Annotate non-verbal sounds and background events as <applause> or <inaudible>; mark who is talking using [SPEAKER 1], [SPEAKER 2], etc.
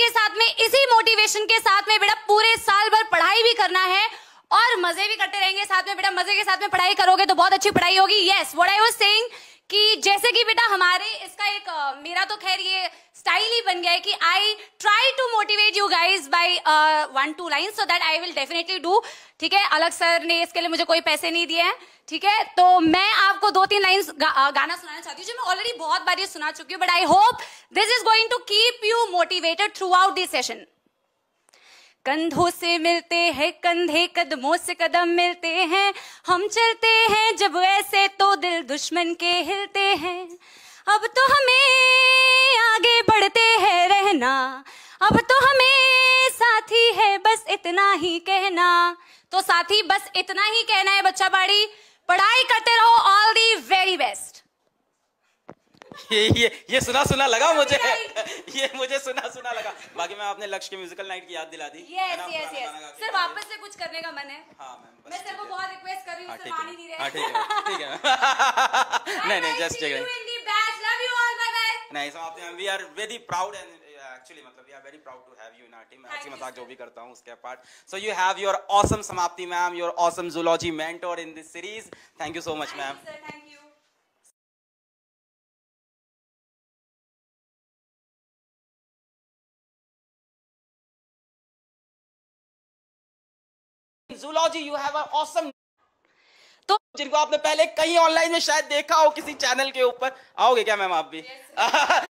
[SPEAKER 1] के साथ में इसी मोटिवेशन के साथ में बेटा पूरे साल भर पढ़ाई भी करना है और मजे भी करते रहेंगे साथ में बेटा मजे के साथ में पढ़ाई करोगे तो बहुत अच्छी पढ़ाई होगी yes what I was saying कि जैसे कि बेटा हमारे इसका एक मेरा तो खैर ये स्टाइल ही बन गया है कि I try to motivate you guys by one two line so that I will definitely do ठीक है अलग सर ने इसके लिए मुझे कोई पैसे नहीं दिए हैं ठीक है तो मैं आपको दो तीन लाइन गा, uh, गाना सुनाना चाहती हूँ जो मैं ऑलरेडी बहुत बार ये सुना चुकी हूँ but I hope this is going to keep you motivated throughout this session कंधों से मिलते हैं कंधे कदमों से कदम मिलते हैं हम चलते हैं जब ऐसे तो दिल दुश्मन के हिलते हैं अब तो हमें रहना अब तो हमें साथी है बस इतना ही कहना तो साथी बस इतना ही कहना है बच्चा बाड़ी पढ़ाई करते रहो ऑल दी वेरी बेस्ट
[SPEAKER 2] ये ये ये सुना सुना लगा मुझे <laughs> ये मुझे सुना सुना लगा बाकी मैं आपने लक्ष्य के म्यूजिकल नाइट की याद दिला दी
[SPEAKER 1] यस यस यस सर वापस से कुछ करने का मन है हाँ मैम मैं सर को बहुत रिक्वेस्ट कर रही हूँ हाँ, सर मान नहीं रहे हाँ, ठीक है
[SPEAKER 2] <laughs> ठीक है <laughs> नहीं नहीं जस्ट ठीक है नहीं समाप्त आपने we are very proud and actually मतलब we are very proud to have you in our team मैं अच्छी मजाक जो भी करता हूं उसके part so you have your awesome समाप्ति ma'am your awesome zoology mentor in this series thank you so much ma'am
[SPEAKER 1] zoology you have
[SPEAKER 2] a awesome तो जिनको आपने पहले कहीं ऑनलाइन में शायद देखा हो किसी चैनल के ऊपर आओगे क्या मैम आप भी yes, <laughs>